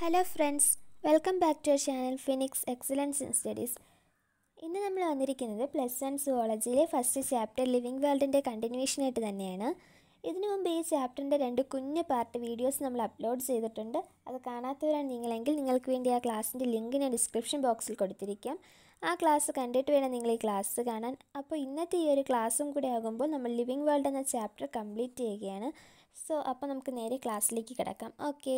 Hello friends welcome back to channel Phoenix Excellence in Studies ഇന്ന് നമ്മൾ വന്നിരിക്കുന്നത് plus one സുവോളജിയിലെ ഫസ്റ്റ് ചാപ്റ്റർ ലിവിങ് വേൾഡിൻ്റെ കണ്ടിന്യൂഷനായിട്ട് തന്നെയാണ് ഇതിനു മുമ്പ് ഈ ചാപ്റ്ററിൻ്റെ രണ്ട് കുഞ്ഞു പാർട്ട് വീഡിയോസ് നമ്മൾ അപ്ലോഡ് ചെയ്തിട്ടുണ്ട് അത് കാണാത്തവരാണ് നിങ്ങളെങ്കിൽ നിങ്ങൾക്ക് വേണ്ടി ആ ക്ലാസ്സിൻ്റെ ലിങ്ക് ഞാൻ ഡിസ്ക്രിപ്ഷൻ ബോക്സിൽ കൊടുത്തിരിക്കാം ആ ക്ലാസ് കണ്ടിട്ട് വേണം നിങ്ങൾ ഈ ക്ലാസ് കാണാൻ അപ്പോൾ ഇന്നത്തെ ഈ ഒരു ക്ലാസ്സും കൂടി ആകുമ്പോൾ നമ്മൾ ലിവിങ് വേൾഡ് എന്ന ചാപ്റ്റർ കംപ്ലീറ്റ് ചെയ്യുകയാണ് സോ അപ്പോൾ നമുക്ക് നേരെ ക്ലാസ്സിലേക്ക് കിടക്കാം ഓക്കെ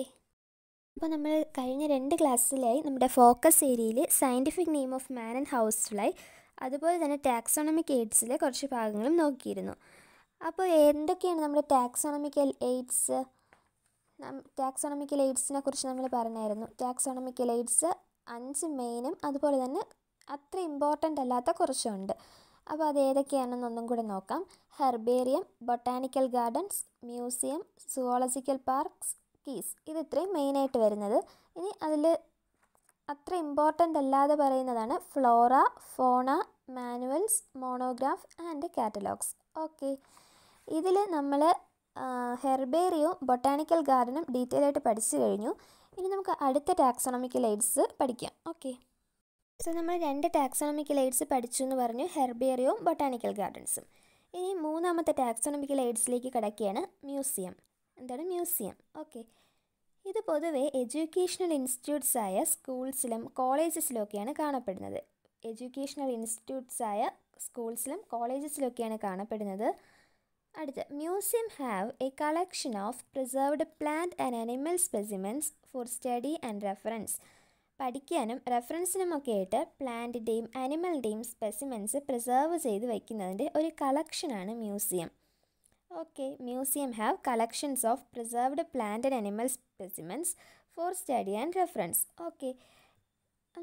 അപ്പോൾ നമ്മൾ കഴിഞ്ഞ രണ്ട് ക്ലാസ്സിലായി നമ്മുടെ ഫോക്കസ് ഏരിയയിൽ scientific name of man and house fly അതുപോലെ തന്നെ ടാക്സോണമിക് എയ്ഡ്സിലെ കുറച്ച് ഭാഗങ്ങളും നോക്കിയിരുന്നു അപ്പോൾ എന്തൊക്കെയാണ് നമ്മുടെ ടാക്സോണമിക്കൽ എയ്ഡ്സ് ടാക്സോണമിക്കൽ എയ്ഡ്സിനെ കുറിച്ച് നമ്മൾ പറഞ്ഞായിരുന്നു ടാക്സോണമിക്കൽ എയ്ഡ്സ് അഞ്ച് മെയിനും അതുപോലെ തന്നെ അത്ര ഇമ്പോർട്ടൻ്റ് അല്ലാത്ത കുറച്ചുണ്ട് അപ്പോൾ അത് ഏതൊക്കെയാണെന്നൊന്നും കൂടെ നോക്കാം herbarium botanical gardens museum zoological parks keys ഇത് ഇത്രയും മെയിനായിട്ട് വരുന്നത് ഇനി അതിൽ അത്ര ഇമ്പോർട്ടൻ്റ് അല്ലാതെ പറയുന്നതാണ് flora fauna manuals monograph and catalogues okay ഇതിൽ നമ്മൾ ഹെർബേറിയവും ബൊട്ടാണിക്കൽ ഗാർഡനും ഡീറ്റെയിൽ ആയിട്ട് പഠിച്ചു കഴിഞ്ഞു ഇനി നമുക്ക് അടുത്ത ടാക്സോണമിക്കൽ എയ്ഡ്സ് പഠിക്കാം ഓക്കെ സോ നമ്മൾ രണ്ട് ടാക്സോണമിക്കൽ എയ്ഡ്സ് പഠിച്ചു എന്ന് പറഞ്ഞു ഹെർബേറിയവും ബൊട്ടാണിക്കൽ ഗാർഡൻസും ഇനി മൂന്നാമത്തെ ടാക്സോണമിക്കൽ എയ്ഡ്സിലേക്ക് കിടക്കുകയാണ് മ്യൂസിയം എന്താണ് മ്യൂസിയം ഓക്കെ ഇത് പൊതുവെ എഡ്യൂക്കേഷണൽ ഇൻസ്റ്റിറ്റ്യൂട്ട്സ് ആയ സ്കൂൾസിലും കോളേജസിലൊക്കെയാണ് കാണപ്പെടുന്നത് എഡ്യൂക്കേഷണൽ ഇൻസ്റ്റിറ്റ്യൂട്ട്സ് ആയ സ്കൂൾസിലും കോളേജസിലൊക്കെയാണ് കാണപ്പെടുന്നത് അടുത്ത museum have a collection of preserved plant and animal specimens for study and reference പഠിക്കാനും റെഫറൻസിനുമൊക്കെ ആയിട്ട് പ്ലാന്റിൻ്റെയും അനിമലിൻ്റെയും സ്പെസിമെൻസ് പ്രിസർവ് ചെയ്ത് വയ്ക്കുന്നതിൻ്റെ ഒരു കളക്ഷനാണ് museum okay museum have collections of preserved plant and animal specimens for study and reference okay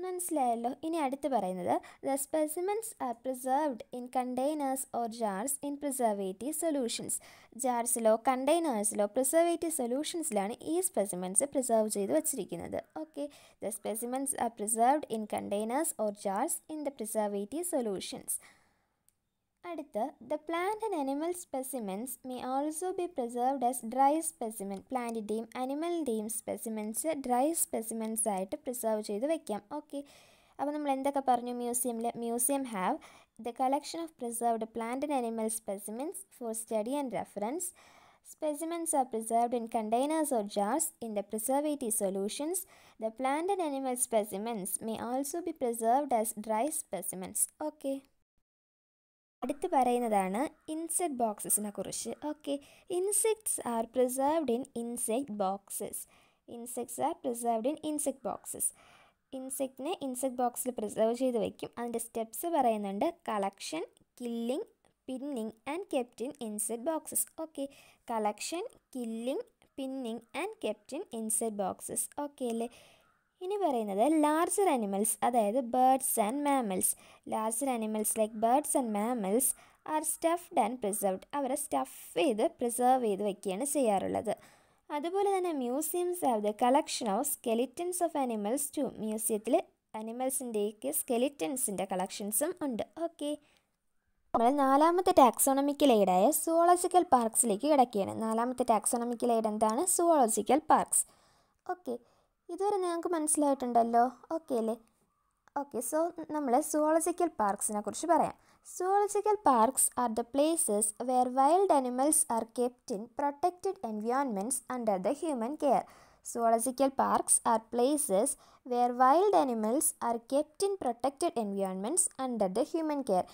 മനസ്സിലായല്ലോ ഇനി അടുത്ത് പറയുന്നത് the specimens are preserved in containers or jars in preservative solutions ജാർസിലോ കണ്ടെയ്നേഴ്സിലോ പ്രിസർവേറ്റീവ് സൊല്യൂഷൻസിലാണ് ഈ സ്പെസിമെൻസ് പ്രിസർവ് ചെയ്ത് വച്ചിരിക്കുന്നത് okay the specimens are preserved in containers or jars in the preservative solutions അടുത്ത് the plant and animal specimens may also be preserved as dry specimen പ്ലാന്റിൻ്റെയും അനിമലിൻ്റെയും specimens dry specimens ആയിട്ട് preserve ചെയ്ത് വെക്കാം okay അപ്പോൾ നമ്മൾ എന്തൊക്കെ പറഞ്ഞു മ്യൂസിയമിൽ museum have the collection of preserved plant and animal specimens for study and reference specimens are preserved in containers or jars in the preservative solutions the plant and animal specimens may also be preserved as dry specimens okay അടുത്ത് പറയുന്നതാണ് insect ബോക്സസിനെ കുറിച്ച് okay insects are preserved in insect boxes insects are preserved in insect boxes ഇൻസെക്റ്റിനെ insect ബോക്സിൽ preserve ചെയ്ത് വയ്ക്കും അതിൻ്റെ steps പറയുന്നുണ്ട് collection killing pinning and kept in insect boxes okay collection killing pinning and kept in insect boxes okay അല്ലേ ഇനി പറയുന്നത് larger animals അതായത് birds and mammals larger animals like birds and mammals are stuffed and preserved അവരെ stuff ചെയ്ത് preserve ചെയ്ത് വയ്ക്കുകയാണ് ചെയ്യാറുള്ളത് അതുപോലെ തന്നെ museums have the collection of skeletons of animals ടു മ്യൂസിയത്തിൽ അനിമൽസിൻ്റെയൊക്കെ സ്കെലിറ്റൻസിൻ്റെ കളക്ഷൻസും ഉണ്ട് ഓക്കെ നമ്മൾ നാലാമത്തെ ടാക്സോണമിക്കൽ എയ്ഡായ സുവോളജിക്കൽ പാർക്സിലേക്ക് കിടക്കുകയാണ് നാലാമത്തെ ടാക്സോണമിക്കൽ എയ്ഡ് എന്താണ് സുവോളജിക്കൽ പാർക്സ് ഓക്കെ ഇതുവരെ നിങ്ങൾക്ക് മനസ്സിലായിട്ടുണ്ടല്ലോ ഓക്കെ അല്ലേ ഓക്കെ സോ നമ്മൾ സുവോളജിക്കൽ പാർക്സിനെ കുറിച്ച് പറയാം zoological parks are the places where wild animals are kept in protected environments under the human care zoological parks are places where wild animals are kept in protected environments under the human care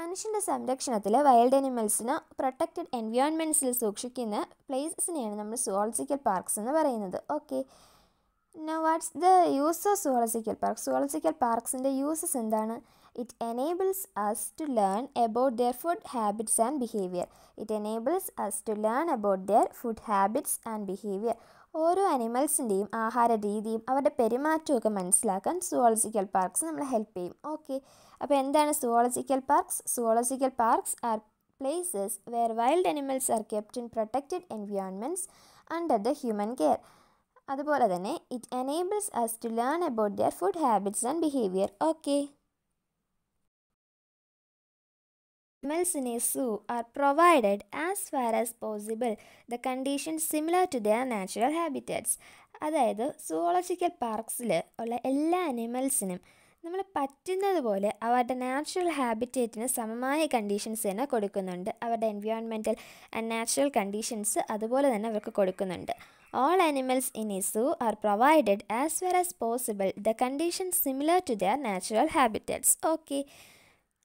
മനുഷ്യൻ്റെ സംരക്ഷണത്തിൽ wild അനിമൽസിന് protected എൻവിയോൺമെൻറ്റ്സിൽ സൂക്ഷിക്കുന്ന പ്ലേസസിനെയാണ് നമ്മൾ zoological parks എന്ന് പറയുന്നത് okay what's the use of zoological park zoological പാർക്സിൻ്റെ uses എന്താണ് it enables us to learn about their food habits and behaviour it enables us to learn about their food habits and behaviour ഓരോ അനിമൽസിൻ്റെയും ആഹാര രീതിയും അവരുടെ പെരുമാറ്റമൊക്കെ മനസ്സിലാക്കാൻ zoological parks നമ്മൾ ഹെൽപ്പ് ചെയ്യും ഓക്കെ അപ്പോൾ എന്താണ് zoological parks zoological parks are places where wild animals are kept in protected environments under the human care അതുപോലെ തന്നെ it enables us to learn about their food habits and behaviour okay animals in a zoo are provided as far as possible the conditions similar to their natural habitats അതായത് സൂവോളജിക്കൽ പാർക്സിൽ ഉള്ള എല്ലാ അനിമൽസിനും നമ്മൾ പറ്റുന്നത് പോലെ അവരുടെ natural ഹാബിറ്റേറ്റിന് സമമായ conditions തന്നെ കൊടുക്കുന്നുണ്ട് അവരുടെ എൻവയോൺമെൻറ്റൽ ആൻഡ് നാച്ചുറൽ കണ്ടീഷൻസ് അതുപോലെ തന്നെ അവർക്ക് കൊടുക്കുന്നുണ്ട് all animals in a zoo are provided as well as possible the condition similar to their natural habitats okay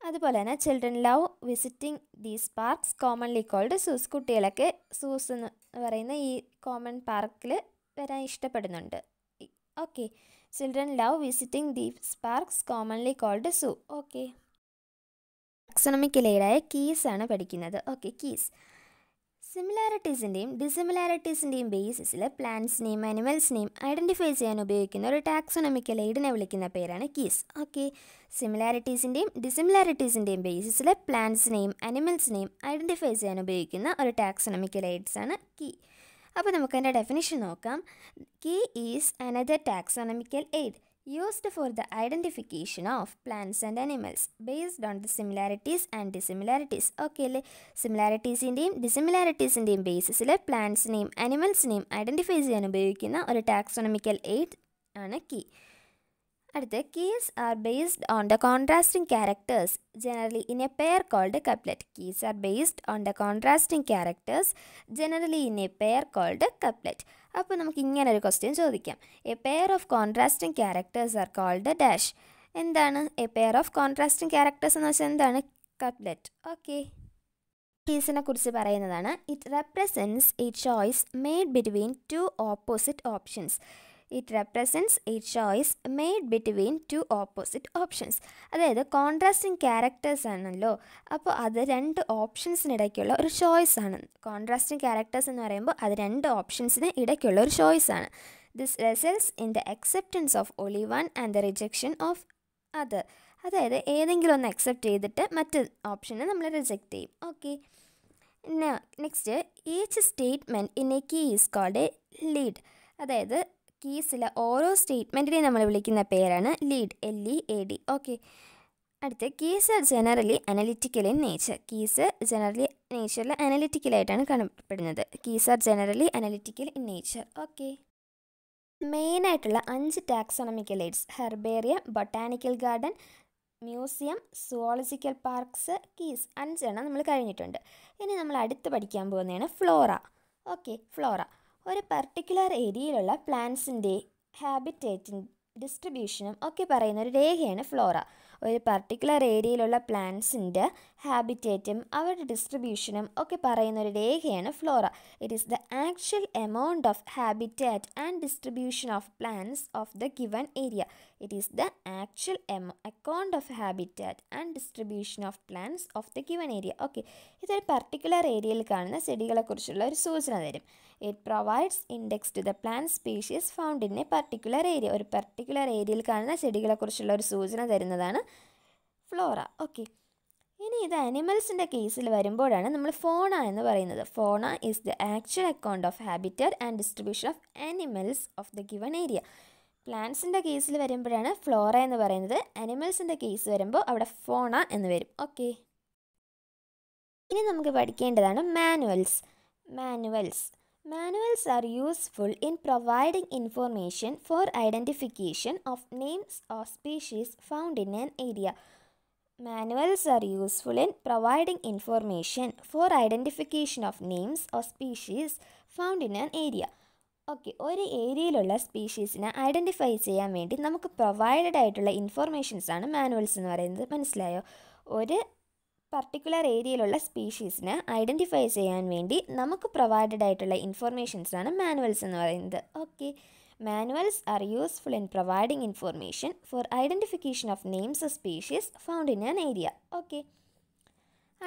അതുപോലെ തന്നെ children love visiting these parks commonly called zoos കുട്ടികളൊക്കെ zoos എന്ന് പറയുന്ന ഈ കോമൺ പാർക്കിൽ വരാൻ ഇഷ്ടപ്പെടുന്നുണ്ട് Okay. Children love visiting the parks commonly called zoo. Okay. ടാക്സണമിക്കലയിലായ കീസ് ആണ് പഠിക്കുന്നത് ഓക്കെ കീസ് സിമിലാരിറ്റീസിൻ്റെയും ഡിസിമിലാരിറ്റീസിൻ്റെയും ബേസിസിൽ പ്ലാന്റ്സിനെയും അനിമൽസിനെയും ഐഡൻറ്റിഫൈ ചെയ്യാൻ ഉപയോഗിക്കുന്ന ഒരു ടാക്സോണമിക്കൽ എയ്ഡിനെ വിളിക്കുന്ന പേരാണ് കീസ് ഓക്കെ സിമിലാരിറ്റീസിൻ്റെയും ഡിസിമിലാരിറ്റീസിൻ്റെയും ബേസിസിൽ പ്ലാന്റ്സിനെയും അനിമൽസിനെയും ഐഡൻറ്റിഫൈ ചെയ്യാൻ ഉപയോഗിക്കുന്ന ഒരു ടാക്സോണമിക്കൽ എയ്ഡ്സ് ആണ് കീ അപ്പോൾ അതിൻ്റെ ഡെഫിനിഷൻ നോക്കാം key is another taxonomical aid used for the identification of plants and animals based on the similarities and dissimilarities okay അല്ലേ സിമിലാരിറ്റീസിൻ്റെയും ഡിസിമിലാരിറ്റീസിൻ്റെയും ബേസിസിൽ പ്ലാന്റ്സിനെയും അനിമൽസിനെയും ഐഡൻറ്റിഫൈ ചെയ്യാൻ ഉപയോഗിക്കുന്ന ഒരു ടാക്സോണമിക്കൽ എയ്ഡ് ആണ് കീ അടുത്ത keys are based on the contrasting characters generally in a pair called couplet keys are based on the contrasting characters generally in a pair called couplet അപ്പോൾ നമുക്ക് ഇങ്ങനെ ഒരു ക്വസ്റ്റ്യൻ ചോദിക്കാം a pair of contrasting characters are called dash എന്താണ് a pair of contrasting characters എന്ന് വെച്ചാൽ എന്താണ് couplet okay കീസിനെ കുറിച്ച് പറയുന്നതാണ് it represents a choice made between two opposite options it represents a choice made between two opposite options അതായത് contrasting characters ആണല്ലോ അപ്പോൾ അത് രണ്ട് ഓപ്ഷൻസിനിടയ്ക്കുള്ള ഒരു ചോയ്സ് ആണ് കോൺട്രാസ്റ്റിംഗ് ക്യാരക്ടേഴ്സ് എന്ന് പറയുമ്പോൾ അത് രണ്ട് ഓപ്ഷൻസിന് ഇടയ്ക്കുള്ള ഒരു ചോയ്സ് ആണ് this results in the acceptance of only one and the rejection of other അതായത് ഏതെങ്കിലും ഒന്ന് അക്സെപ്റ്റ് ചെയ്തിട്ട് മറ്റ് ഓപ്ഷനെ നമ്മൾ റിജക്റ്റ് ചെയ്യും okay next each statement in a key is called a lead അതായത് കീസിലെ ഓരോ സ്റ്റേറ്റ്മെൻറ്റിനെയും നമ്മൾ വിളിക്കുന്ന പേരാണ് lead L E A D okay അടുത്ത keys are generally analytical in nature keys generally നേച്ചറിൽ അനലിറ്റിക്കലായിട്ടാണ് കാണപ്പെടുന്നത് keys are generally analytical in nature okay മെയിനായിട്ടുള്ള അഞ്ച് taxonomical aids herbarium botanical garden museum zoological parks keys അഞ്ചെണ്ണം നമ്മൾ കഴിഞ്ഞിട്ടുണ്ട് ഇനി നമ്മൾ അടുത്ത് പഠിക്കാൻ പോകുന്നതാണ് ഫ്ലോറ ഓക്കെ ഫ്ലോറ ഒരു പർട്ടിക്കുലർ ഏരിയയിലുള്ള പ്ലാന്റ്സിൻ്റെ ഹാബിറ്റേറ്റിൻ ഡിസ്ട്രിബ്യൂഷനും ഒക്കെ പറയുന്ന ഒരു രേഖയാണ് ഫ്ലോറ ഒരു പർട്ടിക്കുലർ ഏരിയയിലുള്ള പ്ലാന്റ്സിൻ്റെ ഹാബിറ്റേറ്റും അവരുടെ ഡിസ്ട്രിബ്യൂഷനും ഒക്കെ പറയുന്ന ഒരു രേഖയാണ് flora it is the actual amount of habitat and distribution of plants of the given area it is the actual എമൗ account of habitat and distribution of plants of the given area okay ഇതൊരു particular ഏരിയയിൽ കാണുന്ന ചെടികളെക്കുറിച്ചുള്ള ഒരു സൂചന തരും it provides index to the plant species found in a particular area ഒരു particular ഏരിയയിൽ കാണുന്ന ചെടികളെക്കുറിച്ചുള്ള ഒരു സൂചന തരുന്നതാണ് ഫ്ലോറ ഓക്കെ ഇനി ഇത് അനിമൽസിൻ്റെ കേസിൽ വരുമ്പോഴാണ് നമ്മൾ ഫോണ എന്ന് പറയുന്നത് fauna is the actual account of habitat and distribution of animals of the given area പ്ലാന്റ്സിൻ്റെ കേസിൽ വരുമ്പോഴാണ് ഫ്ലോറ എന്ന് പറയുന്നത് അനിമൽസിൻ്റെ കേസ് വരുമ്പോൾ അവിടെ ഫോണ എന്ന് വരും ഓക്കെ ഇനി നമുക്ക് പഠിക്കേണ്ടതാണ് manuals manuals Manuals are useful in providing information for identification of names or species found in an area. Manuals are useful in providing information for identification of names or species found in an area. Okay ഒരു ഏരിയയിലുള്ള സ്പീഷീസിനെ identify ചെയ്യാൻ വേണ്ടി നമുക്ക് provided ആയിട്ടുള്ള ഇൻഫോർമേഷൻസാണ് manuals എന്ന് പറയുന്നത് മനസ്സിലായോ ഒരു പർട്ടിക്കുലർ ഏരിയയിലുള്ള സ്പീഷീസിനെ ഐഡൻറ്റിഫൈ ചെയ്യാൻ വേണ്ടി നമുക്ക് പ്രൊവൈഡഡ് ആയിട്ടുള്ള ഇൻഫോർമേഷൻസാണ് മാനുവൽസ് എന്ന് പറയുന്നത് okay manuals are useful in providing information for identification of names species found in an area okay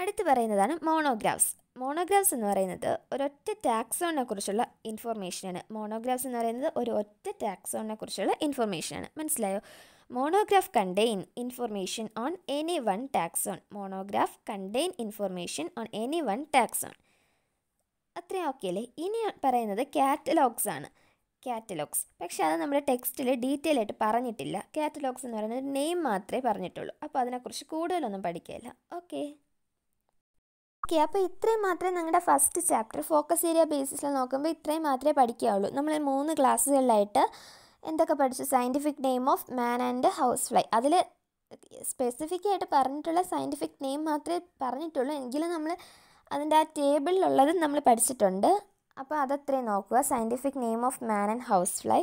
അടുത്ത് പറയുന്നതാണ് മോണോഗ്രാഫ്സ് മോണോഗ്രാഫ്സ് എന്ന് പറയുന്നത് ഒരൊറ്റ ടാക്സോണിനെ കുറിച്ചുള്ള ഇൻഫോർമേഷനാണ് മോണോഗ്രാഫ്സ് എന്ന് പറയുന്നത് ഒരു ഒറ്റ ടാക്സോണിനെ കുറിച്ചുള്ള ഇൻഫോർമേഷനാണ് മനസ്സിലായോ Monograph contain information on any one taxon. Monograph contain information on any one taxon. അത്രയും ഓക്കെ അല്ലേ ഇനി പറയുന്നത് കാറ്റലോഗ്സ് ആണ് കാറ്റലോഗ്സ് പക്ഷേ അത് നമ്മുടെ ടെക്സ്റ്റിൽ ഡീറ്റെയിൽ ആയിട്ട് പറഞ്ഞിട്ടില്ല കാറ്റലോഗ്സ് എന്ന് പറയുന്നത് നെയിം മാത്രമേ പറഞ്ഞിട്ടുള്ളൂ അപ്പോൾ അതിനെക്കുറിച്ച് കൂടുതലൊന്നും പഠിക്കില്ല ഓക്കെ ഓക്കെ അപ്പോൾ ഇത്രയും മാത്രമേ നിങ്ങളുടെ ഫസ്റ്റ് ചാപ്റ്റർ ഫോക്കസ് ഏരിയ ബേസിസിൽ നോക്കുമ്പോൾ ഇത്രയും മാത്രമേ പഠിക്കാവുള്ളൂ നമ്മൾ മൂന്ന് ക്ലാസ്സുകളിലായിട്ട് എന്തൊക്കെ പഠിച്ചു scientific name of man and house fly അതിൽ സ്പെസിഫിക് ആയിട്ട് പറഞ്ഞിട്ടുള്ള സയൻറ്റിഫിക് നെയിം മാത്രമേ പറഞ്ഞിട്ടുള്ളൂ എങ്കിലും നമ്മൾ അതിൻ്റെ ആ ടേബിളിലുള്ളത് നമ്മൾ പഠിച്ചിട്ടുണ്ട് അപ്പോൾ അതത്രയും നോക്കുക scientific name of man and house fly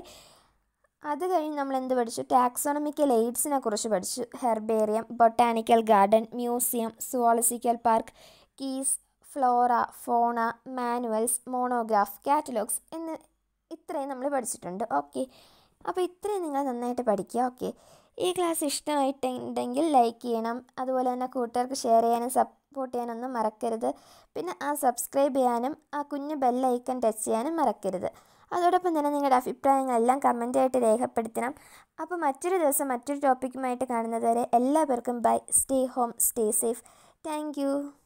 അത് കഴിഞ്ഞ് നമ്മൾ എന്ത് പഠിച്ചു ടാക്സോണമിക്കൽ എയ്ഡ്സിനെ കുറിച്ച് പഠിച്ചു herbarium botanical garden museum zoological park keys flora fauna manuals monograph catalogues എന്ന് ഇത്രയും നമ്മൾ പഠിച്ചിട്ടുണ്ട് ഓക്കെ അപ്പോൾ ഇത്രയും നിങ്ങൾ നന്നായിട്ട് പഠിക്കുക ഓക്കെ ഈ ക്ലാസ് ഇഷ്ടമായിട്ടുണ്ടെങ്കിൽ ലൈക്ക് ചെയ്യണം അതുപോലെ തന്നെ കൂട്ടുകാർക്ക് ഷെയർ ചെയ്യാനും സപ്പോർട്ട് ചെയ്യാനൊന്നും മറക്കരുത് പിന്നെ ആ സബ്സ്ക്രൈബ് ചെയ്യാനും ആ കുഞ്ഞ് ബെല്ലൈക്കൺ ടച്ച് ചെയ്യാനും മറക്കരുത് അതോടൊപ്പം തന്നെ നിങ്ങളുടെ അഭിപ്രായങ്ങളെല്ലാം കമൻ്റായിട്ട് രേഖപ്പെടുത്തണം അപ്പോൾ മറ്റൊരു ദിവസം മറ്റൊരു ടോപ്പിക്കുമായിട്ട് കാണുന്നതുവരെ എല്ലാവർക്കും bye stay home stay safe thank